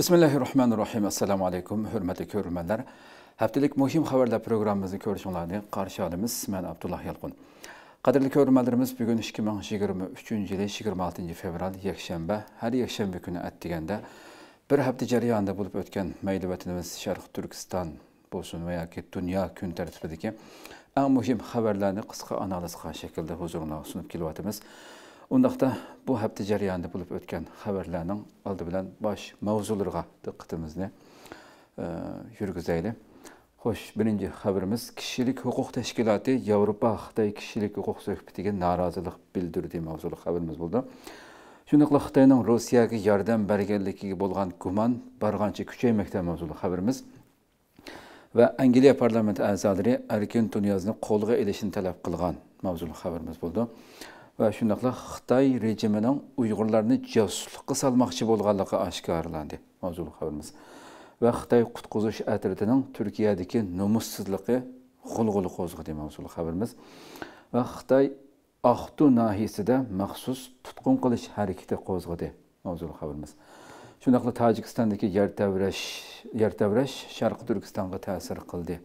bismillahi rohmanir rohim assalomu alaykum hurmatli ko'rmanlar haftalik muhim xabarlar programmamizni ko'rishinglarni qarshi olamiz man abdulloh yalqun qadrli ko'rmanlarimiz bugun ikki ming yigirma uchinchi yil yigirma oltinchi fevral yakshanba har yakshanba kuni atdiganda bir hafta jarayonida bo'lib o'tgan mayli vatanimiz sharq turkiston bo'lsin va yoki dunyo kun tartibidagi eng muhim xabarlarni qisqa analiz qilgan shaklda huzuringizga sunib kelyapmiz Ondaqda bu hafta jarayonida bo'lib o'tgan xabarlarning oldi bilan bosh mavzularga diqqatimizni e, yurgizaylik. Xo'sh, birinchi xabarimiz kishilik huquq tashkiloti Yevropa Xitoy kishilik huquq suhbatiga norozilik bildirdi mavzuli xabarimiz bo'ldi. Shundoqla Xitoyning Rossiyaga yordam berganligiga bo'lgan gumon barg'ancha kuchaymoqda mavzuli xabarimiz. va Angliya parlamenti a'zolari Erkin Tunyozning qo'lga ilishini talab qilgan mavzuli xabarimiz bo'ldi. va shundoqla xitoy rejimining uyg'urlarni josuslikqa solmoqchi bo'lganligi oshkorlandi mavzuli xabarimiz va xitoy qutqizish atridining turkiyadagi nomussizligi g'ulg'uli qo'zg'adi mavzuli xabarimiz va xitoy oxtu nahisida maxsus tutqun qilish harakati qo'zg'adi mavzuli xabarimiz shundoqla tojikistondagi yer tavrash yer sharqi turkistonga ta'sir qildi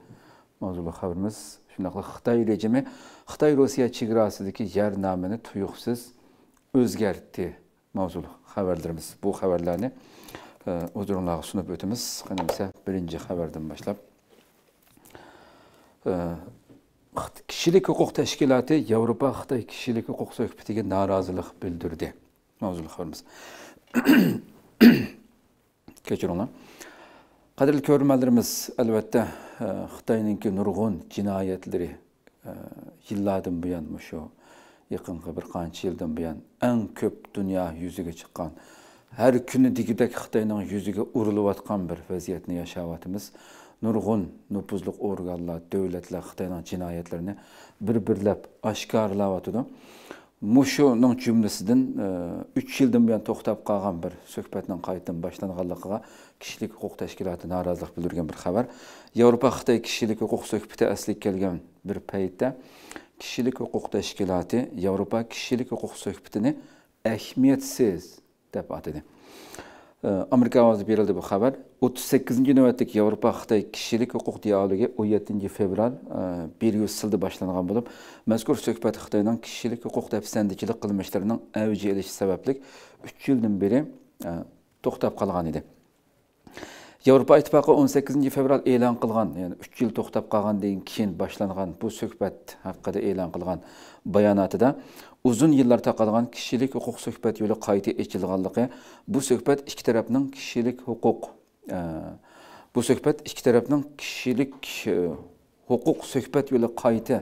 mavzuli xabarimiz Shundaqa Xitoy rejimi Xitoy Rossiya yer yarnamani tuyuqsiz o'zgartdi mavzuli xabarlarimiz. Bu xabarlarni o'zinglarga e, sunib o'tamiz. Qani bo'lsa birinchi xabardan boshlab e, kishilik huquq tashkiloti yevropa xitoy kishilik huquq suhbatiga norozilik bildirdi mavzuli xabarimiz kechiringlar qadrli körmelerimiz albatta Қытайныңки нұрғын жинаятлері жылладың бұян мұшу yaqinqi bir qancha yildan buyon eng ko'p dunyo yuziga chiqqan har kuni degidek xitoyning yuziga urilayotgan bir vaziyatni yashayapmiz nurg'un nupuzli organlar davlatlar xitoyning jinoyatlarini bir birlab mushuni jumlasidan e, uch yildan buyon to'xtab qolgan bir suhbatning qaytadan boshlanganligiga kishilik huquq tashkiloti norozilik bildirgan bir xabar yevropa xitoy kishilik huquq suhbati asliga kelgan bir paytda kishilik huquq tashkiloti yevropa kishilik huquq suhbatini ahamiyatsiz deb atadi amerika ovozi berildi bu xabar 38 sakkizinchi navbatdagi yevropa xitoy kishilik huquq dialogi 17 yettinchi fevral e, bergi usulda boshlangan bo'lib mazkur suhbat xitoyning kishilik huquq dafsandichilik qilmishlarining avji ilishi sababli uch yildan beri e, to'xtab qolgan edi yevropa ittifoqi 18 sakkizinchi fevral e'lon qilgan ya'ni uch yil to'xtab qolgandan keyin boshlangan bu suhbat haqida e'lon qilgan bayonotida uzun yillar taqalgan kishilik huquq suhbat yo'li qayta echilganligi bu suhbat ikki tarafning kishilik huquq e, bu suhbat ikki tarafning kishilik e, huquq suhbat yo'li qayta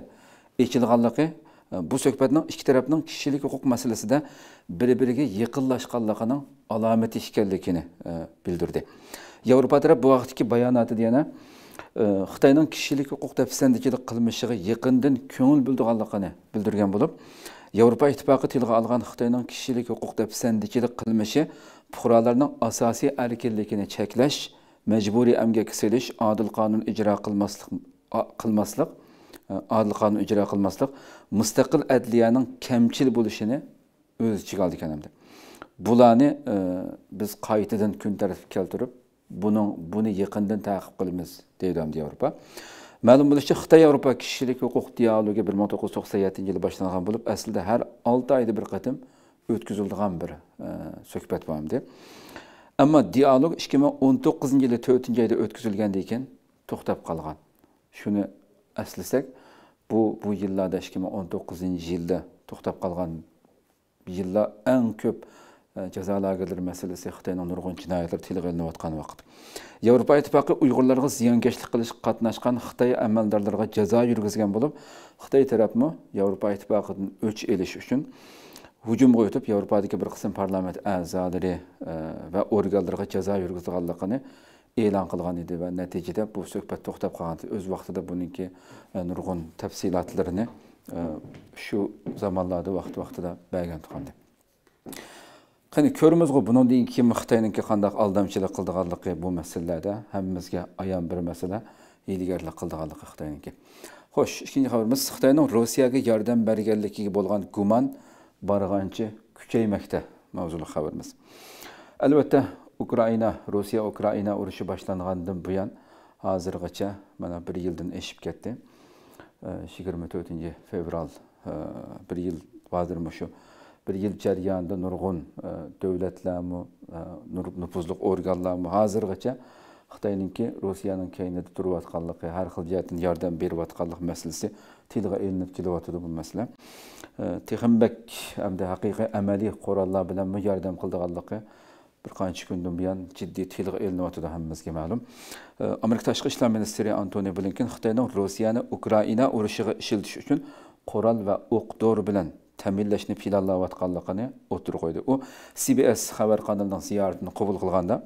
echilganligi e, bu suhbatning ikki tarafning kishilik huquq masalasida bir biriga yaqinlashganligining alomati ekanligini e, bildirdi yevropa taraf bu vaqtdagi bayonotida yana xitoyning kishilik huquq dafsandichilik qilmishiga yaqindan ko'ngil bildirganligini bildirgan bo'lib yevropa ittifoqi tilga olgan xitoyning kishilik huquq dafsandikilik qilmishi fuqarolarning asosiy erkinligini cheklash majburiy amgak selish odil qonun ijro qilmaslik qilmaslik e, adil qonun ijro qilmaslik mustaqil adliyaning kamchil bo'lishini o'z ichiga oldi ekan hamda bularni e, biz qaytadan kun tartibga keltirib buning buni yaqindan taqib qilamiz deydi hamda yevropa Məlum olur ki, Xitay-Avropa kişilik hüquq dialoqu 1997-ci ildə başlanğan olub, əslində hər 6 ayda bir qatım ötküzüldüğən bir ə, söhbət vamdı. Amma dialoq 2019-cu ildə 4-cü ayda ötküzülgəndə ikən toxtab qalğan. Şunu əslisək, bu bu illərdə 2019-cu ildə toxtab qalğan yıllar ən köp jazo э, lagerlari masalasi xitoyning nurg'un jinoyatlari tilga ilinayotgan vaqt yevropa ittifoqi uyg'urlarga ziyonkashlik qilishga qatnashgan xitoy amaldorlariga jazo yurgizgan bo'lib xitoy tarafmi yevropa ittifoqidan o'ch elish uchun hujumga o'tib yevropadagi bir qism parlament a'zolari e, va organlarga jazo yurgizganligini e'lon qilgan edi va natijada bu suhbat to'xtab qolgan o'z vaqtida buningki e, nurg'un tafsilotlarini e, shu zamonlarda vaqti vaqtida bayon qilgan Hani bu ki Қыны көрімізгі бұның ки Қытайның қандақ алдамшылық қылдығарлықы бұл мәселелерді, әмімізге аян бір мәселе елігерлік қылдығарлықы Қытайның Xo'sh, ikkinchi xabarimiz Xitoyning Rossiyaga yordam Guman bo'lgan gumon borgancha kuchaymoqda mavzuli xabarimiz. Albatta, Ukrayna, Rossiya Ukraina urushi boshlangandan buyon hozirgacha mana 1 yildan eshib ketdi. 24 fevral 1 yil hozir shu bir yil jarayonida nurg'un e, davlatlarmi e, nupuzli organlarmi hozirgacha xitoyninki rossiyaning kaynida turayotganligi har xil jihatdan yordam berayotganlik masalasi tilga ilinib kelyotidi bu masala e, texmbak hamda haqiqiy amaliy qurollar bilan yordam qildianligi bir qancha kundan buyon jiddiy tilga ilinyotidi hammamizga ma'lum amerika tashqi ishlar ministri antoni blinken xitoyning rossiyani ukraina urushiga ishiltish uchun qurol va o'q dori bilan təminləşini planlavatqanlığını otur qoydu. O CBS xəbər kanalının ziyaretini qəbul qılğanda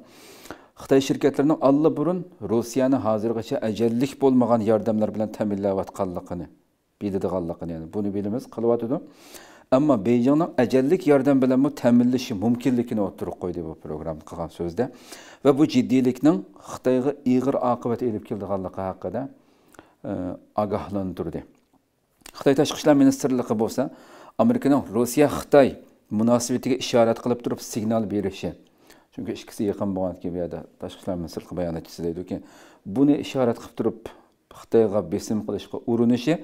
Xitay şirkətlərinin alla burun Rusiyanı hazırgacha əcəllik bolmagan yardımlar bilan təminləvatqanlığını bildiğanlığını, yəni bunu bilimiz qılıvatıdı. Amma Beyjanın əcəllik yardım bilan bu təminləşi mümkünlüyünü oturuq qoydu bu proqram qılğan sözdə və bu ciddiliknin Xitayğa iğir aqibət elib keldiğanlığı haqqında e, agahlandırdı. Xitay Təşqi İşlər Ministerliyi bolsa, amerikaning rossiya xitoy munosabatiga ishorat qilib turib signal berishi chunki ikkisi yaqin bo'lgan bo'lganki bu yerda tashqi ishlar ministrligi bayonotchisi deydiki buni ishorat qilib turib xitoyga besim qilishga urinishi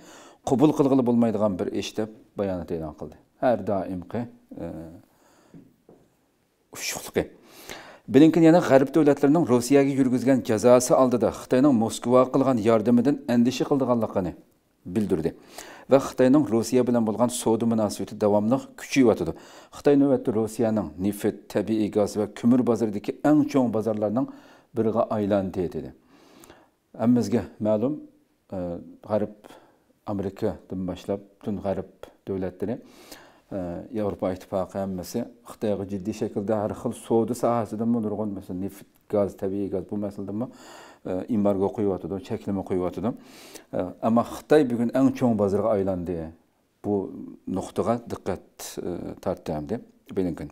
qabul qilg'ili bo'lmaydigan bir ish deb bayonot e'lon qildi har doimgi e, ushuqligi blinkin yana g'arb davlatlarining rossiyaga yurgizgan jazosi oldida xitoyning moskva qilgan yordamidan andisha qildiganligini bildirdi və Xitayının Rusiya ilə olan savdo münasibəti davamlı küçüyüb atdı. Xitay növbətdə Rusiyanın neft, təbii qaz və kömür bazarındakı ən çox bazarlardan birinə aylandı dedi. Həmmizə məlum Qərb e, Amerikadan başlayıb bütün Qərb dövlətləri e, Avropa İttifaqı həmməsi Xitayğa ciddi şəkildə hər xil savdo sahəsində nurgun məsələn neft, qaz, təbii qaz bu məsələdə E, embargo qo'yyotidi cheklama qo'yyotidi e, ammo xitoy bugun eng cho'ng bozorga aylandi bu nuqtaga diqqat e, tortyapti bilinkin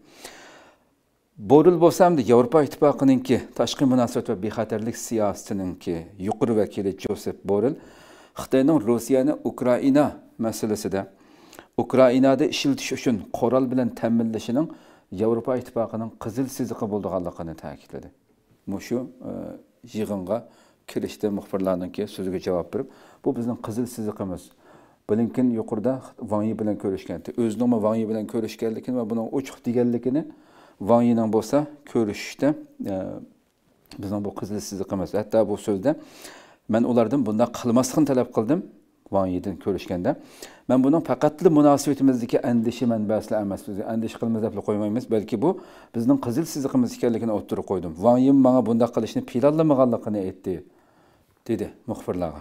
Borul bo'lsamdi yevropa ittifoqininki tashqi munosabat va bexatarlik siyosatininki yuqori vakili josef boril xitoyning rossiyani ukraina masalasida ukrainada ishiltish uchun qurol bilan Kızıl yevropa ittifoqining qizil chiziqi bo'lganligini ta'kidladi shu yig'inga kelishda muxbirlarniki so'ziga javob berib bu bizning qizil chiziqimiz blinkin yuqorida vanyi bilan ko'rishgan o'zinimi vanyi bilan ko'rishganligini va buni ochiq deganligini vanyining bo'lsa ko'rishishda e, bizning bu qizil chiziqimiz hatto bu so'zda man ulardan bunday qilmaslikni talab qildim voyidan ko'rishganda man buni faqatli munosabatimizniki andisha manbasi emas endişe qilmiz deb qo'ymaymiz balki bu bizning qizil oturup ekanligini o'ttirib qo'ydim voyim manga bundoq qilishni planlamaganligini aytdi dedi muxbirlarga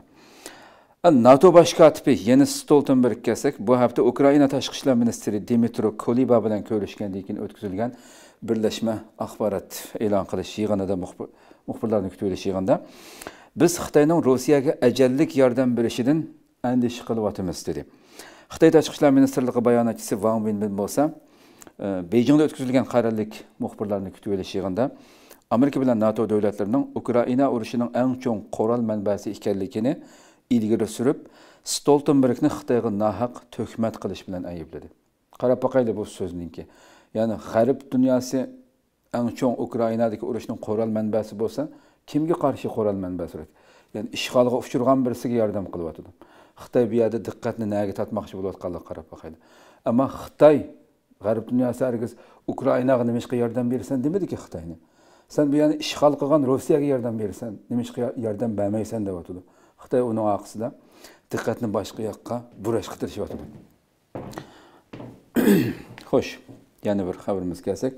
nato bosh kotibi yenis stoltenberg kelsak bu hafta ukraina tashqi ishlar dimitro koliba bilan ko'rishgandan keyin o'tkazilgan birlashma axborot e'lon qilish yig'inida da kutib olish yig'inida biz xitoyning rossiyaga ajallik yordam berishidan andisha qilyapmiz dedi xitoy tashqi ishlar ministrligi bayonotchisi Wang vinbin bo'lsa bejingda o'tkazilgan qayrallik muxbirlarni kutib olish yig'inida amerika bilan nato davlatlarining ukraina urushining eng cho'ng qurol manbasi ekanligini ilgari surib stoltenbergni xitoyga nahaq to'hmat qilish bilan aybladi qarab boqaylik bu so'zninki ya'ni g'arb dunyosi eng cho'ng ukrainadagi urushning qurol manbasi bo'lsa kimga qarshi qurol manbasi ya'ni ishg'olga uchragan birisiga yordam qilyotidi xitoy bu yerda diqqatni naga tortmoqchi bo'layotganligiga qarab boqaydi ammo xitoy g'arb dunyosi hargiz ukrainaga nima ishga yordam berasan demadiki xitoyni san bu yerni ishg'ol qilgan rossiyaga yordam berasan nima de yordam bermaysan deyotidi xitoy uning orqasida diqqatni boshqa yoqqa burashga tirishyotidi xo'sh yana bir xabarimizga kelsak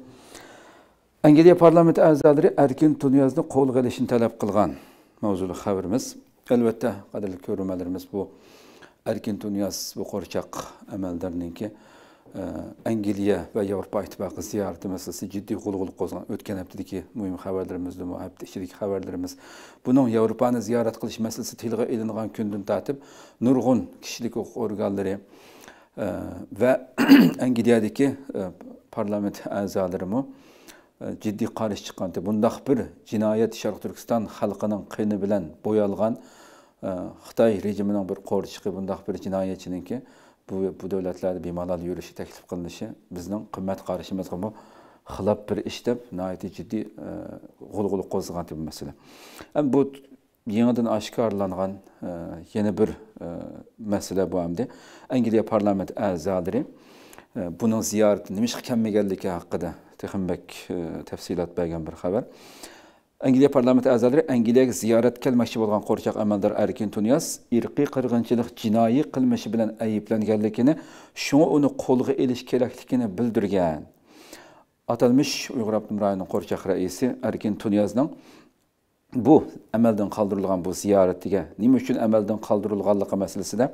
angliya parlamenti a'zolari erkin tunyozni qo'lga ilishni talab qilgan mavzuli haberimiz elbette, qadrli ko'rurmanlarimiz bu erkin dünyası bu korkak emellerinin e, angliya va yevropa ittifoqi ziyorati masalasi jiddiy g'ulg'ul qo'zg'agan o'tgan haftadagi muhim xabarlarimizda bu hafta ichidagi xabarlarimiz buning yevropani ziyorat qilish masalasi tilga ilingan kundan tortib nurg'un kishilik huquq organlari e, va angliyadagi e, parlament a'zolarimi jiddiy qarish chiqqan bundoq bir jinoyat sharq turkiston xalqining qini bilan bo'yalgan Э, xitoy rejimining bir qo'rchiqi bundoq bir jinoyatchininki bu bu davlatlarda bemalol yurishi taklif qilinishi bizning qimmat qarashimizga bu xilof bir ish deb nihoyatda jiddiy e, g'ulg'ula qo'zg'agan bu masala bu yangidan oshkorlangan e, yana bir e, masala bu hamda angliya parlament a'zolari buni ziyorati nima ishga kelmaganligi haqida texmbek tafsilot bergan bir xabar Angliya parlamenti a'zolari Angliyaga ziyorat kelmoqchi bo'lgan qo'rqoq amaldor Erkin Tunyas irqiy qirg'inchilik jinoiy qilmishi bilan ayblanganligini, shunga uni qo'lga olish kerakligini bildirgan. Atalmış Uyghur Abdum rayonining qo'rqoq raisi Erkin Tunyazning bu amaldan qoldirilgan bu ziyoratiga nima uchun amaldan qoldirilganligi masalasida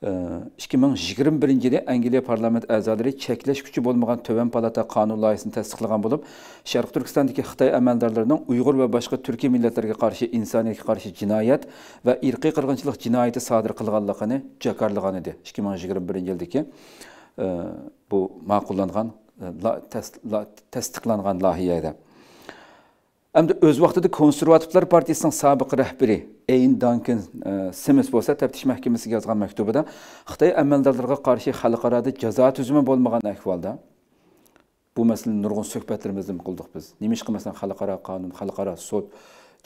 2021 миң жылы англия парламент аъзолары чеклеш күчү болмаган төбөн палата канун лайысын тасдиклаган болуп Шарқ туркистандагы кытай амалдарларынын уйгур ва башка түркі милләтләргә каршы инсаниятка каршы җинаят ва иркый кыргынчылык җинаяты садыр кылганлыгын жакарлаган иде 2021 миң жыйырма биринчи жылдагы бу макулланган еді. Həm də öz vaxtında Konservativlər Partiyasının sabiq rəhbəri Eyn Duncan e, Simmons bolsa təftiş məhkəməsi yazğan məktubunda Xitay əməldarlarına qarşı xalqarada cəza tüzümü olmayan əhvalda bu məsələni nurgun söhbətlərimizdə qılдық biz. Nə iş qılmasan xalqara qanun, xalqara sud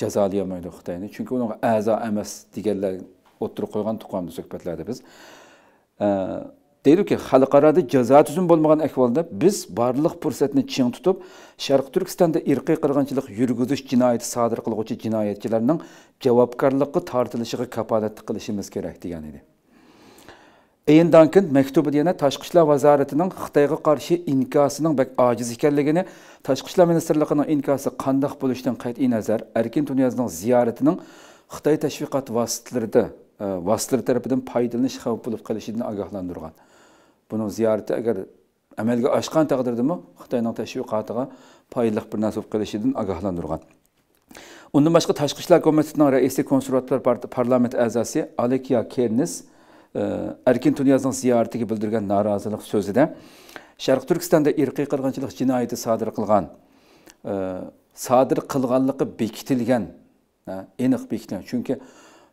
cəzalayamaydı Xitayını. Çünki onun əza emas digərlər oturub qoyğan tuqamlı söhbətlərdə biz. E, дейлики халыкарада жаза түзүм болмаган акыбалда биз баардык фурсатны чиң тутуп шаркы түркстанда иркий кыргынчылык жүргүзүш жинаяты садыр кылгучу жинаятчылардын жоопкарлыкка тартылышыга капалаттык кылышыбыз керек деген еді Эйен Данкин мәктүбі дені Ташқы ішлер вазаретінің Қытайға қаршы инкасының бәк ажиз екенлігіне, Ташқы ішлер министрлігінің инкасы қандақ болуштан қайт'i назар, Әркен Туниязның зияретінің Қытай тәшвиқат васытларды, васытлар тарапынан пайдаланыш қауіп болып қалышыдан агахландырған. buni ziyorati agar amalga oshgan taqdirdami xitoyning tashviqotiga foydali bir narsa bo'lib kelishidan ogohlantirgan undan boshqa tashqi ishlar komitetining raisi konservatlar parlament a'zosi alekiya kernis e, erkin tunyozning ziyoratiga bildirgan norozilik so'zida sharq turkistonda irqiy qirg'inchilik jinoyati sodir qilgan e, sodir qilganligi bekitilgan aniq bekitilgan chunki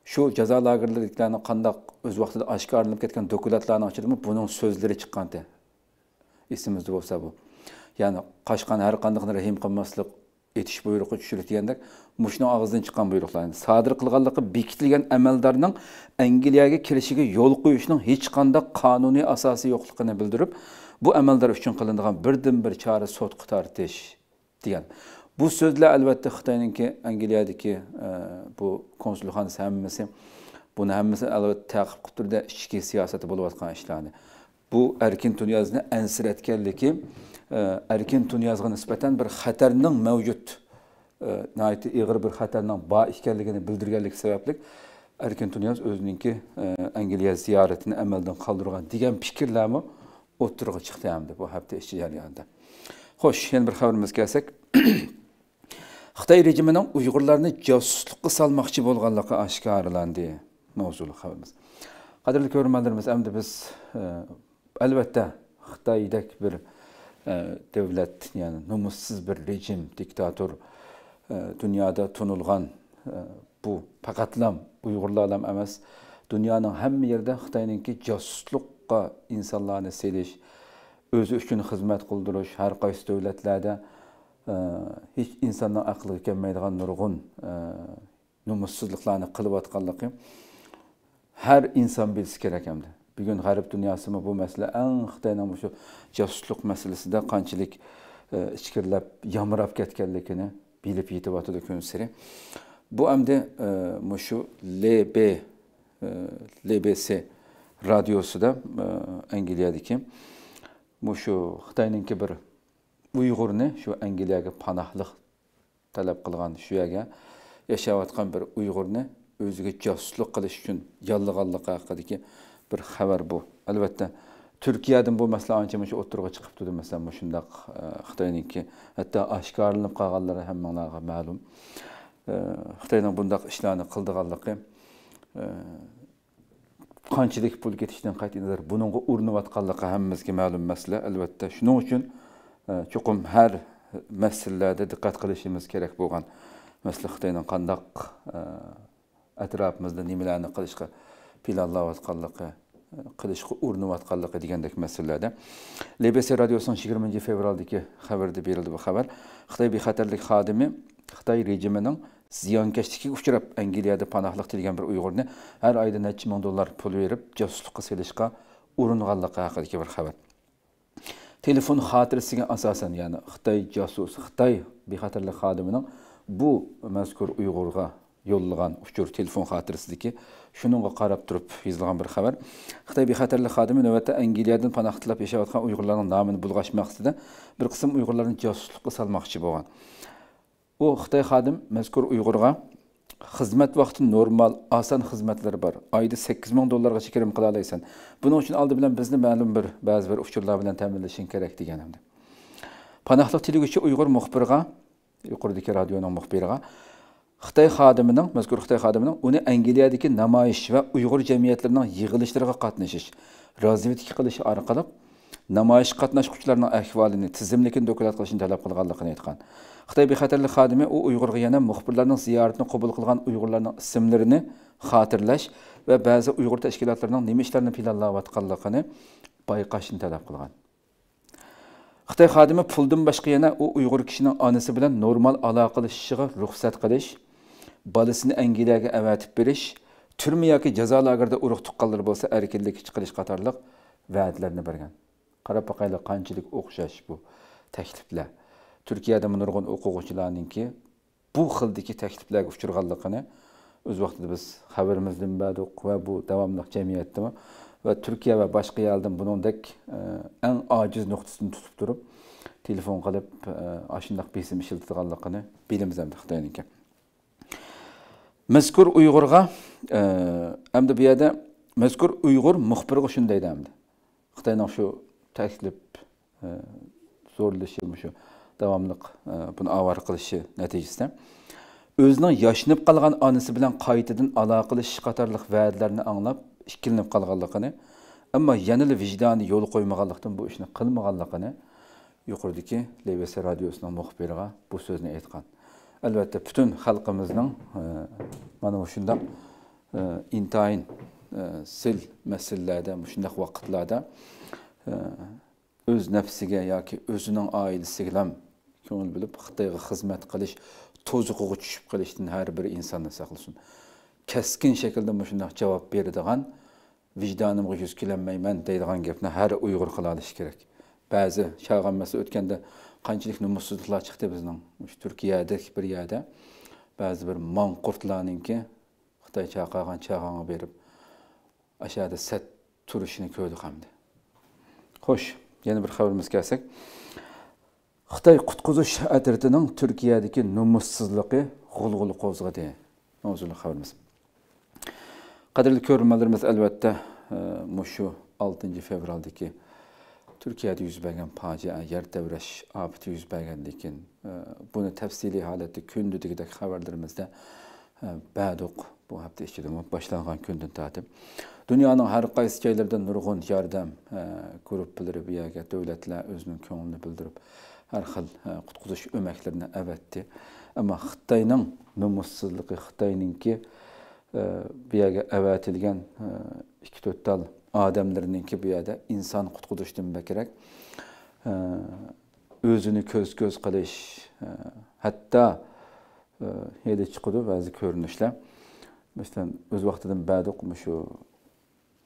şu ceza jazo lagerlardagilarni qandoq o'z vaqtida oshkorlanib ketgan dokumentlarni ochilimi buning so'zlari chiqqandi esimizda bo'lsa bu ya'ni qochgan her qanday rahim qilmaslik etish buyrug'i tushirib degandek mushni og'zidan chiqqan buyruqlar sodir qilganligi bekitilgan amaldorning angliyaga kirishiga yo'l qo'yishning hiç qanday qonuniy asası yo'qligini bildirib bu amaldor uchun qilinadigan birdan bir chora sotqi tortish degan Bu sözlə əlbəttə Xitayınki, Angliyadakı e, bu konsulxanası həmmisi bunu həmmisi əlbəttə təqib quturda içki siyasəti olub atqan işlərdir. Bu Erkin Tunyazını ənsirətkənliki e, Erkin Tunyazğa nisbətən bir xətərinin mövcud, e, nəhayət iğir bir xətərinin ba ikənligini bildirgənlik səbəblik Erkin Tunyaz özününki Angliya ziyarətini əməldən qaldırğan digən fikirlərmi oturuğa çıxdı həmdə bu həftə işçi cəryanında. Xoş, yeni bir xəbərimiz gəlsək. xitoy rejimining uyg'urlarni josuslikqa solmoqchi bo'lganligi oshkorlandi. mavzuli xabarimiz qadrli ko'rmanlarimiz endi biz e, albatta xitoydek bir e, davlat ya'ni nomussiz bir rejim diktator e, dunyoda tunilgan bu faqatlam uyg'urlar ham emas dunyoning hamma yerda Xitoyningki josuslikqa insonlarni selish o'zi uchun xizmat qildirish har qaysi davlatlarda hech insonni aqliga kelmaydigan nurg'un e, numussizliklarni qilayotganligi har inson bilishi kerak hamda bugun g'arb dunyosimi bu masala ang xitoyning shu josuslik masalasida qanchalik e, ichkirlab yomirab ketganligini bilib yetyotidi kun siri bu hamda shu e, lb lbc radiosida angliyadagi shu xitoyninki bir uyg'urni shu angliyaga panohlik talab qilgan shu yerga yashayotgan bir uyg'urni o'ziga josuslik qilish uchun yollig'anligi haqidagi bir xabar bu albatta turkiyadan bu masala ancha muncha o'tirg'a chiqib turdi masalan shundaq e, xitoyniki hatto oshkorlanib qolganlari hammalarga ma'lum e, xitoyning bundoq ishlarni qildiganligi e, qanchalik pul ketishidan qat'iy nazar buningga urinayotganligi hammamizga ma'lum masala albatta shuning uchun çoxum hər məsələlərdə diqqət qilishimiz kerak bo'lgan misli xitoyning qandaq atrofimizda nimalarni qilishga planlayotganligi qilishga urinayotganligi degandek masalalarda lbs radiosining yigirmanchi fevraldagi xabarda berildi bu xabar xitoy bexatarlik xodimi xitoy rejimining ziyonkashlikka uchrab angliyada panohliq tilgan bir uyg'urni har oyda necha ming dollar pul berib josuslikqa selishga uringanligi haqidagi bir xabar telefon xotirasiga asosan ya'ni xitoy josus xitoy bexatarlik xodimining bu mazkur uyg'urga yo'llagan uchur telefon xotirasidagi shuningga qarab turib yozilgan bir xabar xitoy bexatarlik xodimi navbatda angliyadan panoh tilab yashayotgan uyg'urlarning nomini bulg'ash maqsadida bir qism uyg'urlarni josuslikqa salmoqchi bo'lgan u xitoy xodim mazkur uyg'urga xizmat vaqti normal oson xizmatlar bor oyda sakkiz ming dollargacha kirim qila olasan buning uchun oldi bilan bizni ma'lum bir ba'zi bir uchurlar bilan ta'minlashing kerak deganimda panohliq tilguvchi uyg'ur muxbirga yuqoridagi radioning muxbiriga xitoy xodimining mazkur xitoy xodimining uni angliyadagi namoyish va uyg'ur jamiyatlarining yig'ilishlariga qatnashish razvedka qilishi orqali namoyish qatnashuvchilarning ahvolini tizimlikni doklad qilishni talab qilganligini aytgan Xitay bexatarlıq xadimi o Uyğurğa yana müxbirlərin ziyarətini qəbul qılğan Uyğurların isimlərini xatırlaş və bəzi Uyğur təşkilatlarının nə işlərini planlayatqanlığını bayqaşını tələb qılğan. Xitay xadimi puldan başqa yana o Uyğur kişinin anası bilan normal əlaqələşişə ruxsat qilish, balasını Angliyaga əvətib beriş, türmə yoki jazo lagerida urug' tuqqanlar bo'lsa erkinlikka chiqilish qatorliq va'dlarni bergan qarab boqaylik qanchalik o'xshash bu takliflar Türkiyədə nurgun oxucularınınki bu xildəki təkliflərə uçurğanlığını öz vaxtında biz xəbərimizdən bədik və bu davamlıq cəmiyyətdə və Türkiyə və başqa yerdən bunundək e, ən aciz nöqtəsini tutub durub telefon qılıb e, aşındaq besim işildidiganlığını bilimiz əmdə Xitayınki. Məzkur Uyğurğa e, əmdə bu yerdə Məzkur Uyğur müxbirə şunday deyəmdi. Xitayın şu təklif zorlaşışı davomlik e, buni ovora qilishi natijasida o'zining yoshinib qolgan onasi bilan qaytadan aloqalish qatorliq va'dalarni anglab ikkilanib qolganligini ammo yanada vijdoni yo'l qo'ymaganlikdan bu ishni qilmaganligini yuqoridagi lbs radiosining muxbiriga bu so'zni aytgan albatta butun xalqimizning e, mana shundoq e, intayin sil masalalarda shundoq vaqtlarda o'z nafsiga yoki o'zining oilasiga ham ko'ngil bilib xitoyga xizmat qilish to'zig'iga tushib qolishdan har bir insonni saqlasin keskin shaklda mana shundoq javob beradigan vijdonimga yuz kelolmayman deydigan gapni har uyg'ur qila olishi kerak ba'zi shalg'anmasa o'tganda qanchalik numussizliklar chiqdi bizning turkiyada bir yerda ba'zi bir manqurtlarninki xitoy chaqirgan chaqirga berib yerda sat turishini ko'rdik hamda xo'sh yana bir xabarimizga kelsak xitoy qutqizish atritining turkiyadagi nomussizligi g'ulg'ul qo'zg'adi qadrli ko'rmalarimiz albatta e, mushu oltinchi fevraldagi turkiyada yuz bergan fojia yer tevrash ofati yuz bergandan keyin e, buni tafsiliy holatda kundidagidek xabarlarimizda e, baduq bu hafta ichida boshlangan kundan tortib dunyoning har qaysi joylaridan nurg'un yordam gruppalari bu yerga davlatlar o'zining ko'nglini bildirib hər xil e, qutquzuş öməklərinə əvətdi. Amma Xitayının nümussuzluğu, Xitayınınki e, bir yerə əvətilgən 2-4 e, dal adamlarınınki bu yerdə insan qutquzuşdan bəkirək özünü köz-göz qılış, hətta yedi çıxıdı bəzi görünüşlər. Məsələn, öz vaxtından bədi oxumuşu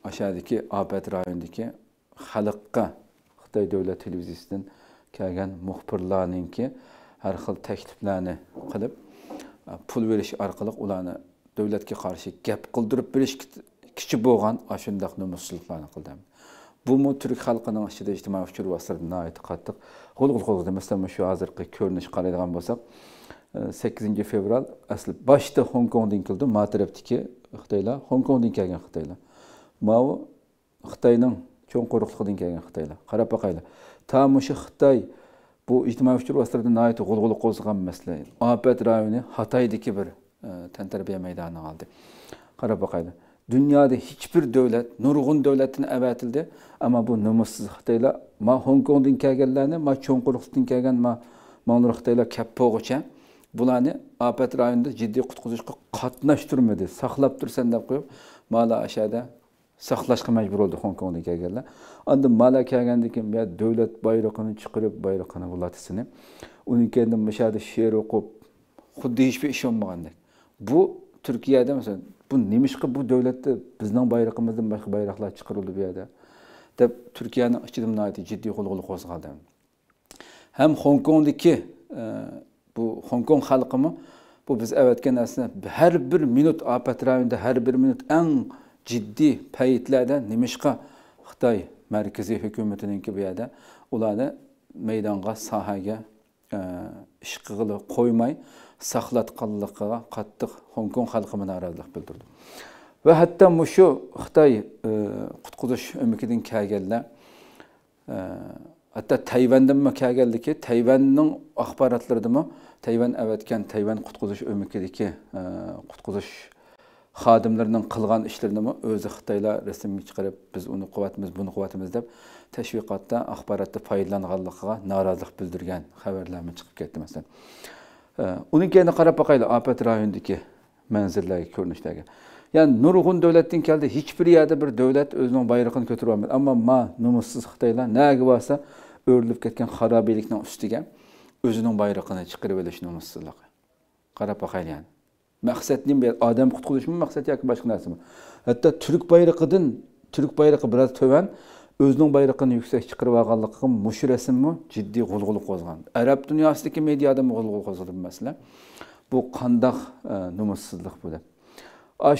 aşağıdakı Abət rayonundakı xalqqa Xitay dövlət televiziyasından kelgan muxbirlarninki har xil takliflarni qilib e, pul berish orqali ularni davlatga qarshi gap qildirib berish kichik bo'lgan shundoq nomuschiliklarni qildi bumu turk xalqining ichida ijtimoiy uchur qattiq g'ulg'ul qo'zg'adi masalan shu hozirgi ko'rinish qaraydigan bo'lsak e, sakkizinchi fevral asli boshida xong kongdan keldi ma tarafdagi xitoylar xong kongdan kelgan xitoylar mau xitoyning cho'ng qo'riqliqdan kelgan xitoylar qarab boqaylar Tam мұшы Қытай bu ijtimoiy fikr vositasida nihoyat g'ulg'ula qo'zg'agan masala obat rayoni xatoydagi bir e, tantarbiya maydoni oldi qarab boqayli dunyoda hech nurg'un devletin evetildi ama bu nomussiz xitoylar ma hong kongdan kelganlarni ma cho'nqurdan kelgan ma manur xitoylar kappog'icha bularni obat rayonida ciddi qutqizishga qatnashtirmadi saqlab tursan deb qo'yib mala ashada saqlashga majbur bo'ldi hong Kongdan kelganlar endi mala kelgandan keyin bu davlat bayrog'ini chiqarib bayroqini ulatisini uniki endi mishadi she'r o'qib xuddi hech bir ishonmagandek bu turkiyada masalan bu nemishqa bu davlatda bizning bayrog'imizdan boshqa bayroqlar chiqarildi bu yerda deb turkiyani ichida jiddiy g'ulg'ula qo'zg'adi ham hong kongniki e, bu hong kong xalqimi bu biz avatgan narsani har bir minut ofat rayonida har bir minut eng jiddiy nimişka nimishqa xitoy hükümetinin ki bu yerda ularni maydonga sohaga e, ish koymay qo'ymay saqlatganligiga qattiq hong kong xalqi bilan e, bildirdi va hatto mushu xitoy e, qutqizish umikidan kelganlar e, hatto tayvandanmi akbaratları tayvanning mı? tayvan evetken, tayvan qutqizish e, qutqizish xodimlarning qilgan ishlarini o'zi xitoylar rasmga chiqarib biz uni quvvatimiz buni quvvatimiz deb tashviqotda axborotni foydalanganligiga norozilik bildirgan xabarlarmi chiqib ketdi masalan uni keyin qarab boqaylik ofat rayonidagi manzillarga ko'rinishdagi ya'ni nurg'un davlatdan keldi hech bir yerda bir davlat o'zining bayrog'ini ko'tarib olmadi ammo ma nomussiz xitoylar nagi bo'lsa o'rilib ketgan xarobiylikning ustiga o'zining bayrog'ini chiqarib olish nomussizligi qarab boqaylik yani. maqsadning bu odam qutqizishmi maqsad yoki boshqa narsami hatto turk bayrog'idan turk bayrog'i biroz tuvan o'zining bayrog'ini yuksak chiqarib olganligi mushu rasmmi jiddiy g'ulg'ula qo'zg'an arab dunyosidagi mediada g'ulg'ula qo'zg'adi bu masala bu qandoq e, nomussizlik bu deb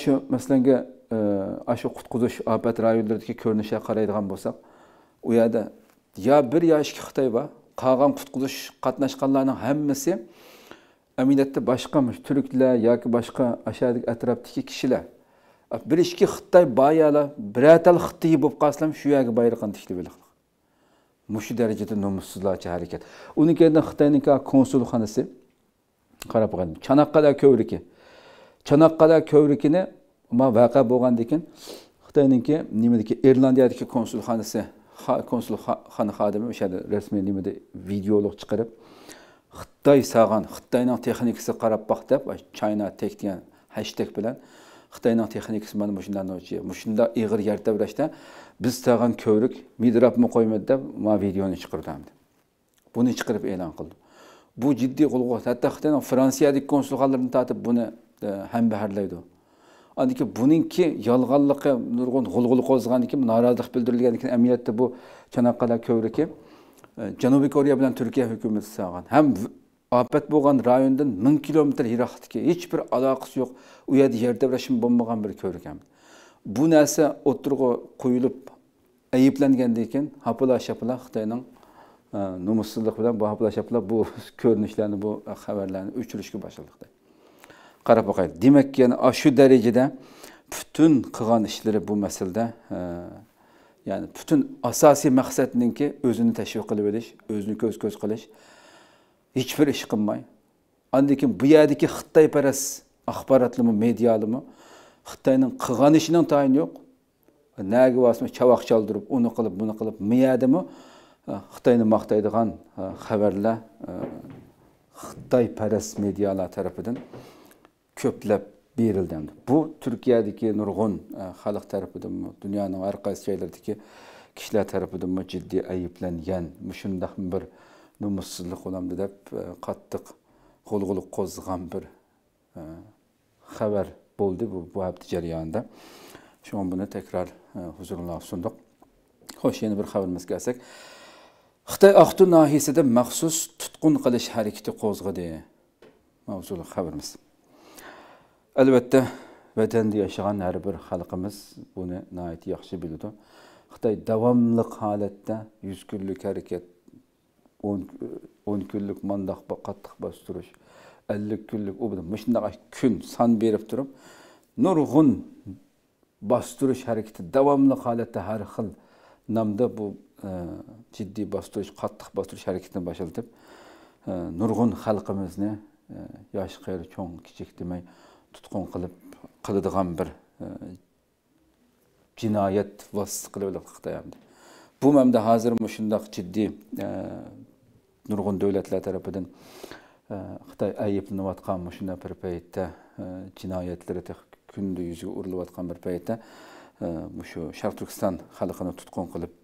shu masalanga e, shu qutqizish ofat rayonlaridagi ko'rinishga qaraydigan bo'lsak u yerda yo bir yo ikki xitoy bor qolgan qutqizish qatnashganlarning hammasi әмилетті башқамыш түріклер яки башқа ашадық әтрапдегі кішілер бір ішкі қытай баяла біратал қытай şu қалсам шуяғы байырқан тішлі Muşu derecede nomussuzluğa hareket. Onun kendine Xitay'ın konsulhanesi Qarapağan. Çanakkale kövriki. Çanakkale kövrikini ma vaqa bo'lgan dekin Xitoyniki nimadagi Irlandiyadagi konsulxonasi konsulxona xodimi o'sha rasmiy nimada videolog chiqarib xitoy sağan, xitoyning texnikasi qarab boq deb china tek degan hashtag bilan xitoyning texnikasi mana mushundan mushunda ig'ir yerda bilashda biz sag'an ko'rik midrabmi qo'ymadi deb ma videoni chiqirdim buni chiqirib e'lon qildim bu jiddiy qo'lg'u hatto xitoyning fransiyadagi konsulxonalarini tortib buni e, baharlaydi andiki buninki yolg'onligi nurg'un g'ulg'ul qo'zg'andiki norozilik bildirilgan ekan bu chanaqqalar ko'vriki janubiy koreya bilan turkiya hukumat saqan ham opat bo'lgan rayondan ming kilometr yiroqlikka hech bir aloqasi yo'q u yerda yerdeblashim bo'lmagan bir ko'rgam bu narsa o'tirg'a qo'yilib ayiblangandan keyin hapila shapila xitoyning e, nomussizlik bilan bu hapila shapila bu ko'rinishlarni bu xabarlarni o'chirishga boshladi qarab boqaylik ki yani shu darajada bütün qilgan işleri bu masalada ya'ni bütün butun asosiy maqsadninki o'zini tashviq qilib edish o'zini ko'z ko'z qilish hech bir ish qilmay andan keyin bu yerdagi xitoyparast axborotlimi medialimi xitoyning qilgan ishining tayin yo'q naga onu chavoq bunu uni qilib buni qilib miyadimi xitoyni haberle xabarlar xitoyparast medialar tarafidan ko'plab berildi endi bu Türkiye'deki nurg'un e, xalq tarafidanmi dunyoning har qaysi joylaridagi kishilar tarafidanmi jiddiy ayblangan shundoq bir numussizlik bo'lamdi deb e, qattiq g'ulg'uliq qo'zg'an bir e, xabar bo'ldi bu bu hafta jarayonida Şu an bunu tekrar huzurunuza sunduk. Hoş yeni bir haberimiz gelsek. Xitay Axtu nahisida maxsus tutqun qilish harakati qo'zg'adi. Mavzulu xabarimiz. Elbette vatanda yashagan her bir xalqimiz buni nihoyat yaxshi biladi. Xitoy devamlı holatda yüz kunlik hareket, on on kunlik mandaq qattiq bostirish 50 kunlik u mishundaqa kun son berib turib nurg'un bostirish harakati devamlı holatda her xil namda bu e, jiddiy bostirish qattiq bostirish harakatini boshlatib e, nurg'un xalqimizni e, yosh qari çok kichik demay tutqun qilib qiladigan bir e, jinoyat vositasi qilib xitoyamdi bu mamda hozir shundoq jiddiy e, nurg'un davlatlar tarafidan e, xitoy ayblanayotgan shunday bir paytda jinoyatlari kunda yuziga urilayotgan bir paytda shu sharq turkiston xalqini tutqun qilib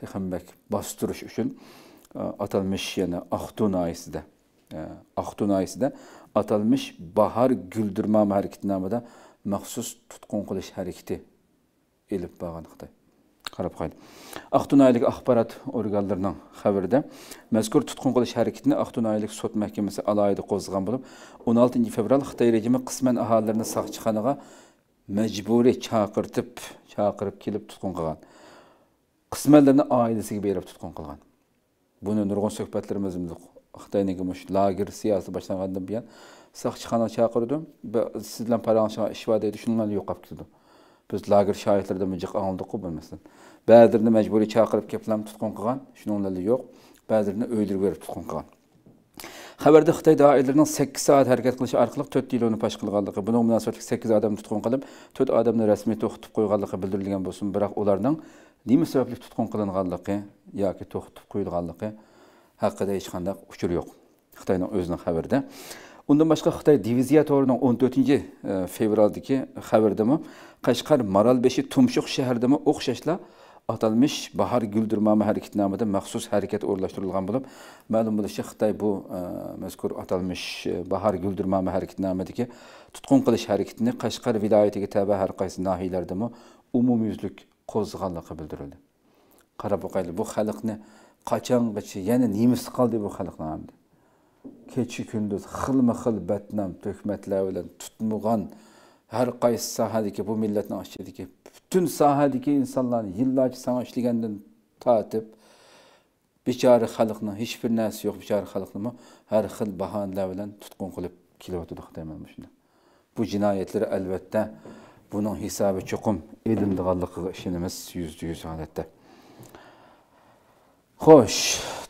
texmbak bostirish uchun atalmish yana axtun oyisida Ақтун айысыда аталмыш бахар гүлдірмам әрекетін амада мақсус тұтқын қылыш әрекеті еліп баған Қарап қайды. Ақтун айлық ақпарат орғалдарының қабірді. Мәзгүр тұтқын қылыш әрекетіні Ақтун айлық сот мәкемесі алайды қозған болып, 16-й феврал Қытай режимі қысмен ағаларының сақчы қаныға мәжбүрі чақыртып, чақырып келіп тұтқын қылған. Қысмәлдерінің айлысығы беріп тұтқын қылған. Бұны нұрғын сөкпәтлерімізімді Xitoyniki mush lager siyosati boshlangandan buyon soqchixona chaqirdim siz bilan parancha ish bor deydi shundan yo'qolib ketdi biz lager shoirlardan mijiq oldiqku bilmasdan ba'dirni majburiy chaqirib kelib tutqun qilgan shuninglarla yo'q ba'dirni o'ldirib berib tutqun qilgan xabarda xitoy doirlarining sakkiz soat harakat qilishi orqali to'rt yilni fosh qilganligi buni munosabatli sakkiz odamni tutqun qilib to'rt odamni rasmiy to'xtatib qo'yganligi bildirilgan bo'lsin biroq ularning nima sababli tutqun qilinganligi yoki to'xtatib qo'yilganligi haqida hech qanday uchur yo'q xitoyning o'zining xabarida undan boshqa xitoy diviziyatorining o'n e, haberde mi? xabardami qashqar maralbeshi tumshuq shahridami o'xshashla atılmış bahar güldürmama hareket namıda məxsus hərəkət orlaşdırılğan olub. Məlum olub ki, Xitay bu ə, e, məzkur atalmış e, bahar güldürmama hareket namədəki tutqun qılış hərəkətini Qashqar vilayətiga təbə hər qaysı nahiyələrdəmi umumyüzlük qozğanlığı bildirildi. Qarabaqaylı bu ne? qachongacha yana nimasi qoldi bu xalqlarni kechi kunduz xilma xil badnom tuhmatlar bilan tutmug'an har qaysi sohadagi bu milletin millatni ichidagi butun sohadagi insonlarni yillarcha sanga ishlagandan tortib bechora xalqni hech bir narsa yo'q bechora xalqni har xil bahonalar bilan tutqun qilib kelyotdi deyman shunda bu jinoyatlar albatta buning hisobi chuqum edindiganligiga ishonamiz yuzda yüz holatda Xoş,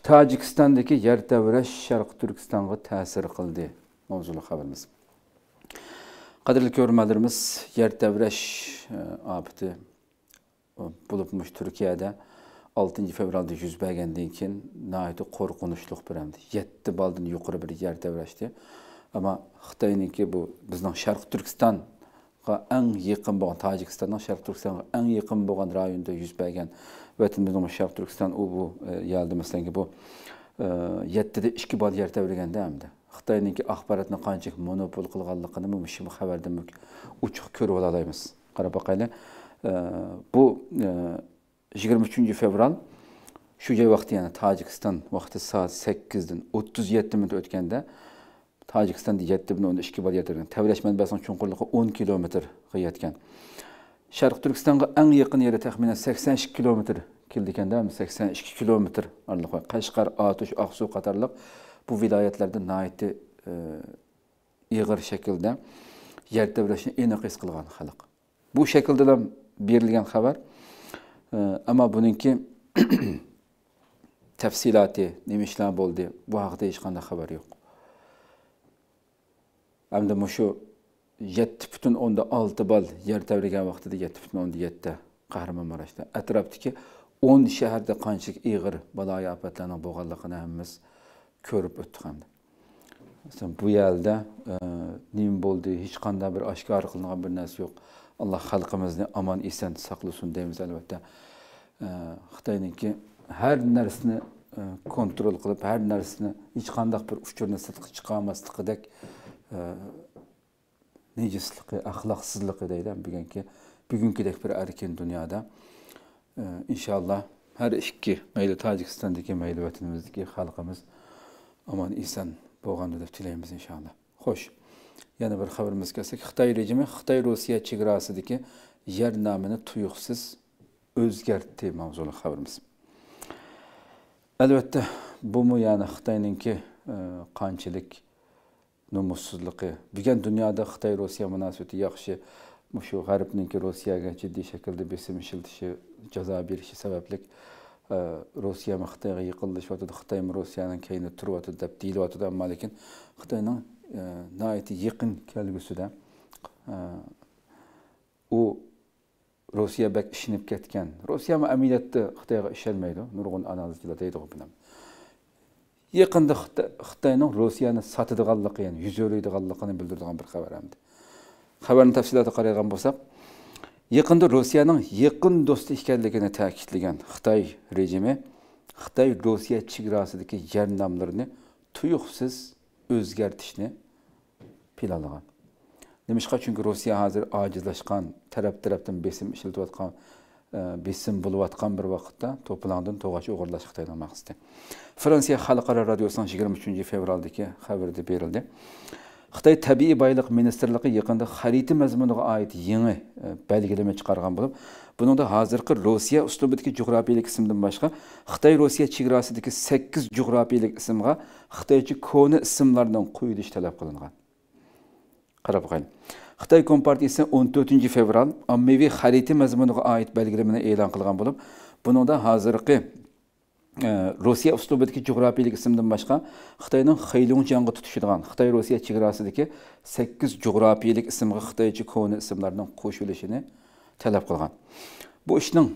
Tacikistandakı yer dövrəş Şərq Türkistanğa təsir qıldı mövzulu xəbərimiz. Qadirli görmələrimiz yer dövrəş e, abidi e, bulubmuş Türkiyədə 6-cı fevralda yüz bəgəndən kin nəhayət qorxunuşluq bir əmdi. 7 baldın yuqarı bir yer dövrəşdi. Amma Xitayınki bu bizdən Şərq Türkistan ən yaxın olan Tacikistandan Şərq Türkistanğa ən yaxın olan rayonda yüz bərgən vətənimizin Şərq Türkistan o bu gəldi məsələn ki bu 7-də 2 bal yer təvrigəndə həmdə. Xitayınki axbaratını qancıq monopol qılğanlığını mı şimdi xəbərdə mük uçuq görüb alaymız. Qarabağayla bu 23-cü fevral şu vaxtı yəni Tacikistan vaxtı saat 8-dən 37 minut ötkəndə tojikiston yetti butun o'n ikki bor yerda tavlash manbasining chunqurligi o'n kilometrga yetgan sharq turkistonga eng yaqin yeri taxminan sakson ikki kilometr keldi ekanda sakson ikki kilometr orliqa qashqar otish oqsuv qatorliq bu viloyatlarda naiti e, ig'ir shaklda yer tebrashni aniq his qilgan xalq bu shaklda ham berilgan xabar e, ammo buningki tafsiloti nima ishlar bo'ldi bu haqida hech qanday xabar yo'q hamda shu yetti butun o'nda olti ball yer tavlagan vaqtida yetti butun o'nda yetti qahramonmaraşda atrofdagi o'n shaharda qanchalik iyg'ir baloyi ofatlarning bo'lganligini hammamiz ko'rib o'tdik hamda masalan bu yilda e, nima bo'ldi hech qanday bir oshkor qilingan bir narsa yo'q alloh xalqimizni omon eson saqlasin deymiz albatta e, xitoyniki har narsani e, kontrol qilib har narsani hech qanday bir uchurni sidqi chiqa olmasligidek Ee, necisliği, ahlaqsızlığı deyilən bugünkü bugünküdək bir erken dünyada e, inşallah her iki meyli Tacikistan'daki meyli vatanımızdaki halkımız aman insan boğandı da tileyimiz inşallah. Hoş. Yani bir haberimiz gelsek Xitay rejimi Xitay Rusya çigrasıdaki yer namını tuyuksuz özgertti mavzulu haberimiz. Elbette bu mu yani Xitay'ınki e, kançılık. nomussizligi bugun dunyoda xitoy rossiya munosabati yaxshi shu g'arbniki rossiyaga jiddiy shaklda besim ishiltishi jazo berishi sababli e, rossiya xitoyga yiqilishyotidi xitoymi rossiyani keyni turyotidi deb deyilyotidi ammo lekin xitoyning e, nihoyatda yaqin kelgusida e, u rossiya bak ishinib ketgan rossiyami amaliyotda xitoyga ishonmaydi nurg'un analizchilar deydi buni yaqinda xitoyning rossiyani sotadiganligi ya'ni yuz o'riydiganligini bildirgan bir xabar hamdi xabarni tafsiloti qaraydigan bo'lsak yaqinda rossiyaning yaqin do'sti ekanligini ta'kidlagan xitoy rejimi xitoy rossiya chegarasidagi yer nomlarini tuyuqsiz o'zgartishni planlagan nimishqa chunki rossiya hozir ojizlashgan taraf tarafdan besim ishlatayotgan Э, бесім болып жатқан бір уақытта топылаңдың тоғашы оғырла шықтайламақ істі франция халықара радиосының 23 февральдегі хабарда берілді Қытай табиғи байлық министрлігі яқында хариті мазмұныға айт еңі э, бәлгілеме шығарған болып, бұның да қазіргі Россия ұстыбытки жуғрапиялық ісімден башқа Қытай Россия шекарасындағы 8 жуғрапиялық ісімға Қытайчы көне ісімлерден құйылыш талап қылынған. Қарап қайын. Қытай Компартиясы 14 феврал аммеви харити мазмұнуға айт бәлгілімені елан қылған болып, бұның да ғазырқы Русия ұстубедікі жұғрапиелік ісімдің башқа Қытайның қайлың жаңғы тұтышылған Қытай-Русия чекрасыдекі 8 жұғрапиелік ісімгі Қытайчы көңі ісімлерінің қош өлішіні тәләп қылған. Бұ үшінің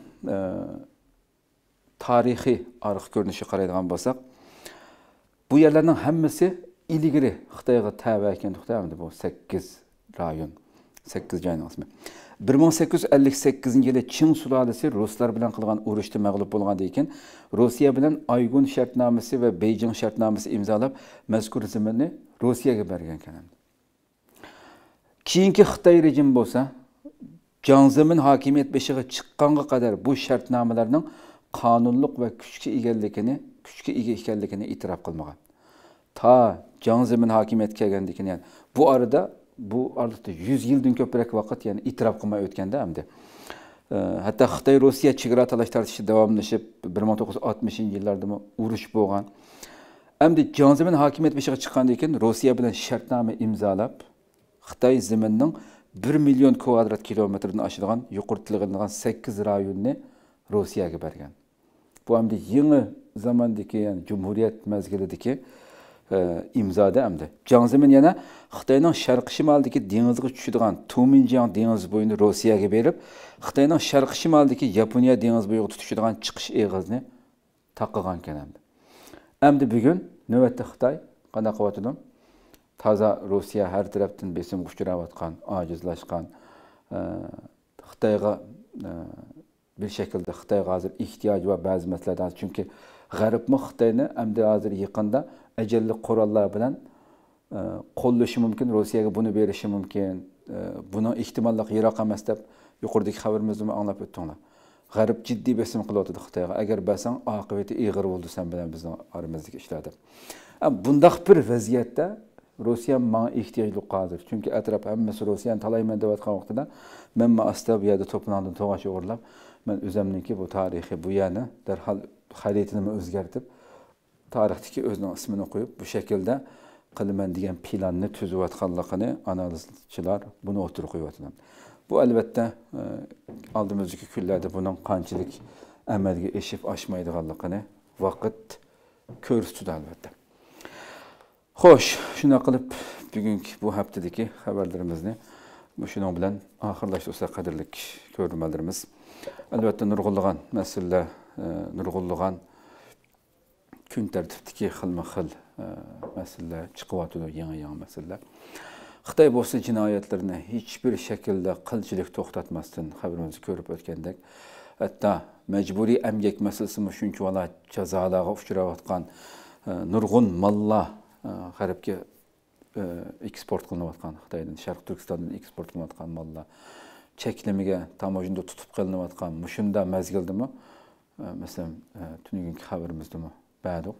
тарихи арық көрініші қарайдыған болсақ, бұ ерлерінің әмісі иліғірі Қытайғы тәуәкен тұқты әмді 8 rayon 8 жайныңыз мен. 1858 yılı Çin sülalesi Ruslar bilen kılgan uruştu mağlup olgan deyken, Rusya bilen Aygun şartnamesi ve Beijing şartnamesi imzalab mezkur zimini Rusya'ya bergen kenen. Kiyinki Xitay rejim bolsa, Canzimin hakimiyet beşiğe çıkkanğa kadar bu şartnamelerden kanunluk ve küçükü igellikini, küçükü igellikini itiraf kılmagan. Ta Canzimin hakimiyet kelgendikini yani bu arada bu albatta 100 yildan ko'proq vakit ya'ni e'tirof kuma o'tganda hamda ee, hatto xitoy rossiya chegara talash tortishi davomlashib bir ming to'qqiz yuz oltmishinchi yillarda urush bo'lgan hamda jonzimin hokimiyat beshig'a chiqqandan keyin rossiya bilan shartnoma imzolab xitoy ziminning bir million kvadrat kilometrdan oshadigan yuqoritilgan sakkiz rayonni rossiyaga gebergen bu hamda yeni zamondagi ya'ni jumhuriyat mazgilidagi imzada əmdi. Jiangzemin yana Xitayının şərqi şimaldakı dənizə düşüdüyən Tuminjiang dəniz boyunu Rusiyaya verib, Xitayının şərqi şimaldakı Yaponiya dəniz boyu tutuşuduğan çıxış eğizini taqıqan kənəmdi. Əmdi bu gün növbətdə Xitay qana qovatdım. Taza Rusiya hər tərəfdən besim quşurayotqan, acizləşqan Xitayğa bir şəkildə Xitayğa hazır ehtiyac və bəzi məsələlərdən çünki Ғәрбмі Қытайны әмді әзір еқында ajalli qurollar bilan e, qo'llashi mumkin rossiyaga buni berishi mumkin e, buni ehtimollar yiroq emas deb yuqoridagi xabarimizni anglab o'tdinglar g'arb jiddiy besim qilyotdi xitoyga agar borsang oqibati ig'ir bo'ldi san bilan bizni oramizdagi ishlar deb bundoq bir vaziyatda rossiya manga ehtiyojli hozir chunki atrof hammasi rossiyani talayman deyotgan vaqtida men asta bu yerda to'planib to'g'ash o'g'irlab man o'zimniki bu tarixiy bu yerni darhol xaritini o'zgartib tarixdagi o'zini ismini qo'yib bu shaklda qilaman degan planni tuzayotganligini analizchilar buni o'tirib qo'yyotgan bu albatta e, oldimizdagi kunlarda buning qanchalik amalga eshib oshmaydiganligini vaqt ko'rsatadi albatta xo'sh shunday qilib bugungi bu haftadagi xabarlarimizni shuning bilan oxirlashtirsa qadrli ko'rmalarimiz albatta nurg'ullig'an masalalar e, nurg'ullig'an kun tartibdagi xilma xil e, masalalar chiqyotidi yangi yangi masalalar xitoy bo'lsa jinoyatlarni hech bir shaklda qilchilik to'xtatmasdan xabarimiz ko'rib o'tgandek hatto majburiy amgak masalasimi shuncha vala jazolarga uchrayotgan e, nurg'un malla e, g'arbga eksport qilinayotgan xitoydan sharq turkistondan eksport qilinayotgan mollar cheklimiga tamojinda tutib qilinayotgan mushunda mazgildami masalan tunugungi xabarimizdami badiq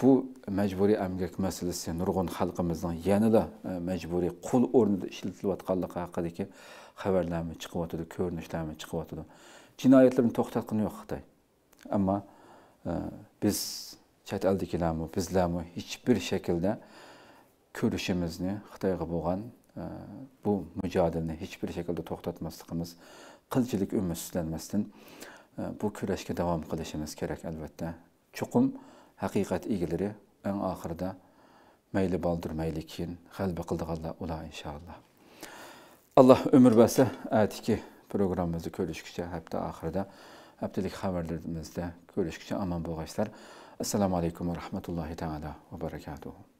bu majburiy amgak masalasi nurg'un xalqimizning yanada e, majburiy qul o'rnida ishlatilayotganligi haqidagi xabarlarmi chiqyotidi ko'rinishlarmi chiqyotidi jinoyatlarni to'xtatgani yo'q xitoy ammo e, biz chet eldagilarmi bizlarmi hech bir shaklda ko'rishimizni xitoyga bo'lgan e, bu mujodilni hech bir shaklda to'xtatmasligimiz qilchilik umidsizlanmasdan bu kurashga davom qilishimiz kerak albatta Çuqum həqiqət igiləri ən axırda məyli baldır, məyli kin, xəlbə qıldığalla ula inşallah. Allah ömür bəsə ətiki proqramımızı görüşkücə həftə axırda, həftəlik xəbərlərimizdə görüşkücə aman boğaçlar. Assalamu aleykum və rahmetullahi teala və barakatuhu.